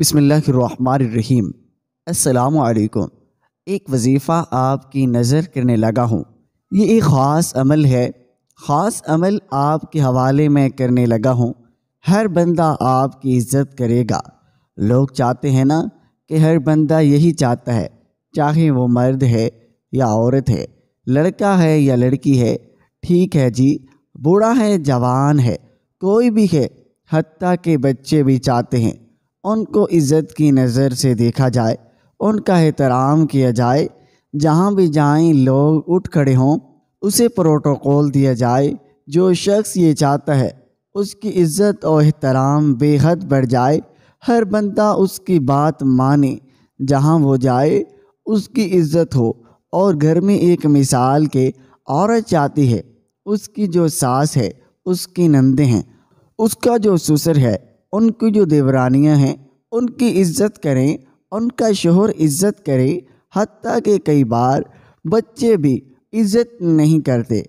बसमीम असलकुम एक वजीफ़ा आपकी नज़र करने लगा हूँ ये एक ख़ास अमल है ख़ास अमल आपके हवाले में करने लगा हूँ हर बंदा आपकी इज़्ज़त करेगा लोग चाहते हैं ना कि हर बंदा यही चाहता है चाहे वो मर्द है या औरत है लड़का है या लड़की है ठीक है जी बूढ़ा है जवान है कोई भी है हती के बच्चे भी चाहते हैं उनको इज़्ज़त की नज़र से देखा जाए उनका एहतराम किया जाए जहाँ भी जाएं लोग उठ खड़े हों उसे प्रोटोकॉल दिया जाए जो शख्स ये चाहता है उसकी इज़्ज़त और एहतराम बेहद बढ़ जाए हर बंदा उसकी बात माने जहाँ वो जाए उसकी इज़्ज़त हो और घर में एक मिसाल के औरत चाहती है उसकी जो सास है उसकी नंदे हैं उसका जो ससुर है उनकी जो देवरानियाँ हैं उनकी इज्जत करें उनका शोहर इज्जत करें हती के कई बार बच्चे भी इज्जत नहीं करते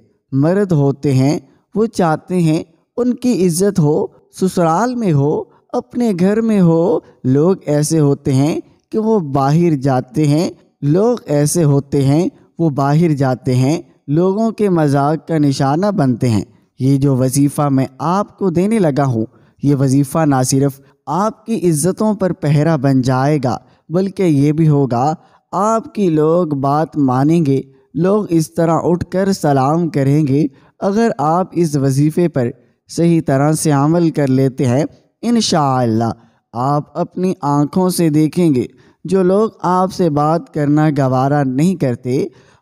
मर्द होते हैं वो चाहते हैं उनकी इज्जत हो ससुराल में हो अपने घर में हो लोग ऐसे होते हैं कि वो बाहर जाते हैं लोग ऐसे होते हैं वो बाहर जाते हैं लोगों के मजाक का निशाना बनते हैं ये जो वजीफ़ा मैं आपको देने लगा हूँ ये वजीफ़ा ना सिर्फ आपकी इज़्ज़तों पर पहरा बन जाएगा बल्कि ये भी होगा आपकी लोग बात मानेंगे लोग इस तरह उठकर सलाम करेंगे अगर आप इस वजीफ़े पर सही तरह से अमल कर लेते हैं इन आप अपनी आँखों से देखेंगे जो लोग आपसे बात करना गवारा नहीं करते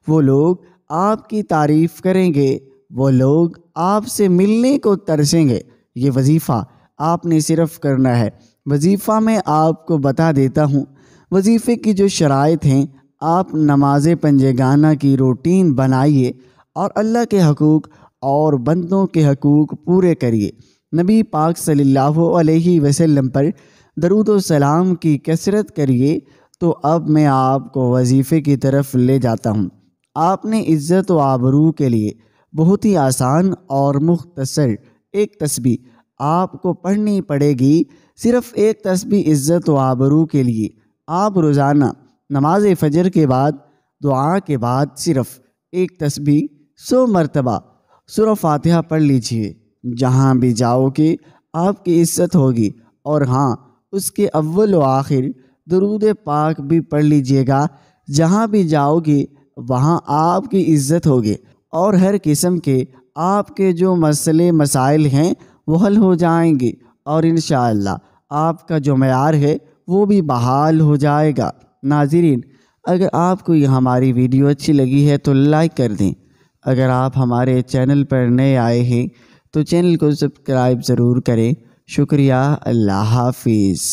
वो लोग आपकी तारीफ़ करेंगे वो लोग आपसे मिलने को तरसेंगे ये वजीफ़ा आपने सिर्फ करना है वजीफ़ा मैं आपको बता देता हूँ वजीफ़े की जो शरात हैं आप नमाज गाना की रूटीन बनाइए और अल्लाह के हकूक़ और बंदों के हकूक़ पूरे करिए नबी पाक सल्लल्लाहु अलैहि वसल्लम पर दरूद सलाम की कसरत करिए तो अब मैं आपको वजीफ़े की तरफ ले जाता हूँ आपने इज़्ज़त व आबरू के लिए बहुत ही आसान और मुख्तसर एक तस्बी आपको पढ़नी पड़ेगी सिर्फ़ एक तस्बी इज़्ज़त व आबरू के लिए आप रोज़ाना नमाज फजर के बाद दुआ के बाद सिर्फ़ एक तस्बी सौ मरतबा सुर फातिहा पढ़ लीजिए जहाँ भी जाओगे आपकी इज्जत होगी और हाँ उसके अव्वल व आखिर दरूद पाक भी पढ़ लीजिएगा जहाँ भी जाओगे वहाँ आपकी इज्जत होगी और हर किस्म के आपके जो मसले मसाइल हैं वहल हो जाएंगी और इन आपका जो मैार है वो भी बहाल हो जाएगा नाजरीन अगर आपको ये हमारी वीडियो अच्छी लगी है तो लाइक कर दें अगर आप हमारे चैनल पर नए आए हैं तो चैनल को सब्सक्राइब ज़रूर करें शुक्रिया अल्लाह हाफिज़